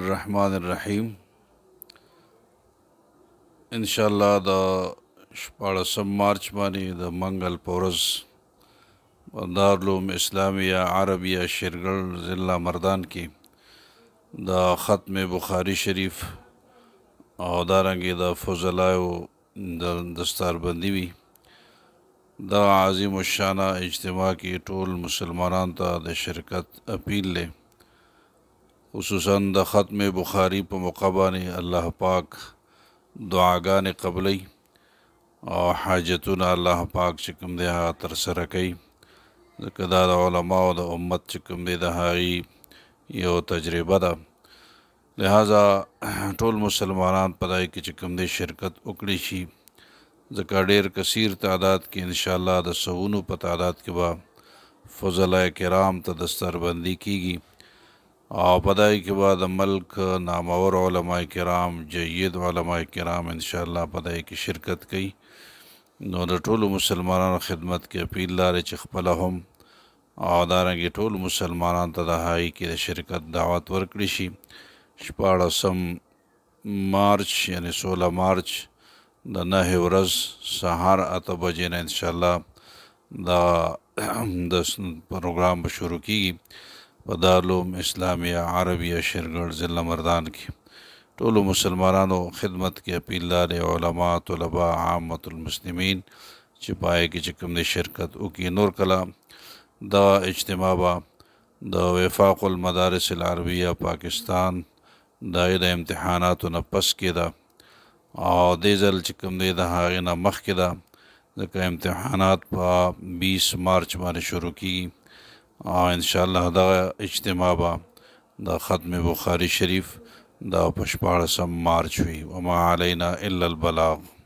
الرحمن الرحیم ان شاء الله دا شپږم مارچ باندې د منګل پورس دارالعلوم اسلامیه عربیه شیرګل ضلع مردان کې دا ختم بخاری شریف او دارنګې د دا فضلایو د دستاربندی وي دا عظیم الشانه اجتماع کې ټول مسلمانان ته د شرکت اپیل لري خصوصا د ختم بخاری په موقع باندې الله پاک دعاګانې قبلې او حاجتونه الله پاک چې کوم دی هغه ترسره کوي ځکه دا د علماو د امت چې کوم دی د هغې یو تجربه ده لہذا ټول مسلمانان په دای کې چې کوم دی شرکت وکړي شي ځکه ډېر کثیر تعداد کې انشاءالله د سوونو په تعداد کې به فضله کرام ته دستربندي کیږي او پدای کې به د ملک نامور علما کرام جید علما کرام ان شاء الله پدای کې شرکت کوي نو د ټولو مسلمانانو خدمت کې اپیل لارې چې خپل هم او دارنګه ټول مسلمانانو ته د هاي کې د شرکت دعوت ورکړي شي شپاړسم مارچ یعنی 16 مارچ د نه ورځ سهار اته بجې نه ان شاء الله دا د پروګرام به شروع کیږي په دارالعلوم اسلامیه عربیه شیرګړ ضلع مردان کې ټولو مسلمانانو خدمت کې اپیل لارې علما طلبا عامة المسلمین چې پای کې چې کوم شرکت وکړي نور کلام دا اجتماع به د وفاق المدارس العربیه پاکستان د د امتحاناتو نه پس کې ده او دې ځل چې کوم دی د هغې نه مخکې ده ځکه امتحانات په بیس مارچ باندې شروع کیږي او ان شاء الله دا اجتماع به د ختم بخاری شریف دا په 14 مارچ وي وما علينا الا البلاغ